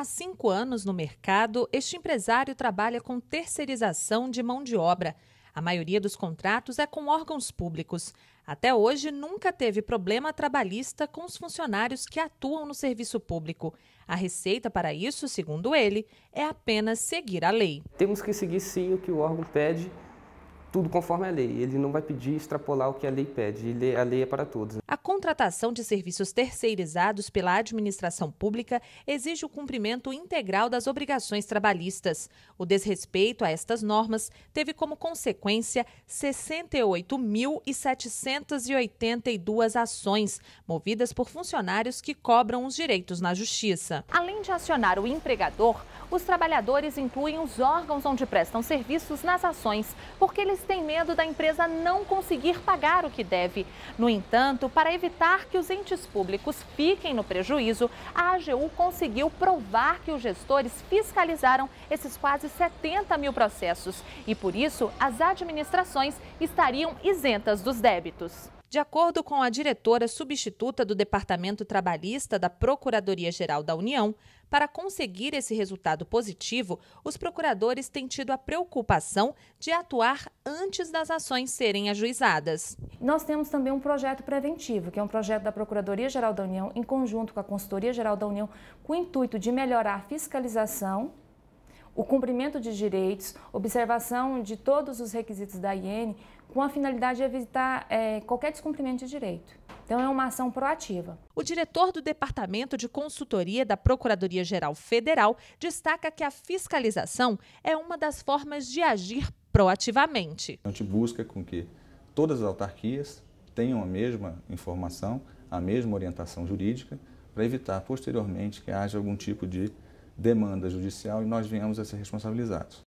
há cinco anos no mercado, este empresário trabalha com terceirização de mão de obra. A maioria dos contratos é com órgãos públicos. Até hoje, nunca teve problema trabalhista com os funcionários que atuam no serviço público. A receita para isso, segundo ele, é apenas seguir a lei. Temos que seguir sim o que o órgão pede tudo conforme a lei. Ele não vai pedir extrapolar o que a lei pede. A lei é para todos. Né? A contratação de serviços terceirizados pela administração pública exige o cumprimento integral das obrigações trabalhistas. O desrespeito a estas normas teve como consequência 68.782 ações movidas por funcionários que cobram os direitos na justiça. Além de acionar o empregador, os trabalhadores incluem os órgãos onde prestam serviços nas ações, porque eles clientes têm medo da empresa não conseguir pagar o que deve. No entanto, para evitar que os entes públicos fiquem no prejuízo, a AGU conseguiu provar que os gestores fiscalizaram esses quase 70 mil processos e, por isso, as administrações estariam isentas dos débitos. De acordo com a diretora substituta do Departamento Trabalhista da Procuradoria-Geral da União, para conseguir esse resultado positivo, os procuradores têm tido a preocupação de atuar antes das ações serem ajuizadas. Nós temos também um projeto preventivo, que é um projeto da Procuradoria-Geral da União, em conjunto com a Consultoria-Geral da União, com o intuito de melhorar a fiscalização o cumprimento de direitos, observação de todos os requisitos da IN, com a finalidade de evitar é, qualquer descumprimento de direito. Então, é uma ação proativa. O diretor do Departamento de Consultoria da Procuradoria-Geral Federal destaca que a fiscalização é uma das formas de agir proativamente. A gente busca com que todas as autarquias tenham a mesma informação, a mesma orientação jurídica, para evitar posteriormente que haja algum tipo de demanda judicial e nós venhamos a ser responsabilizados.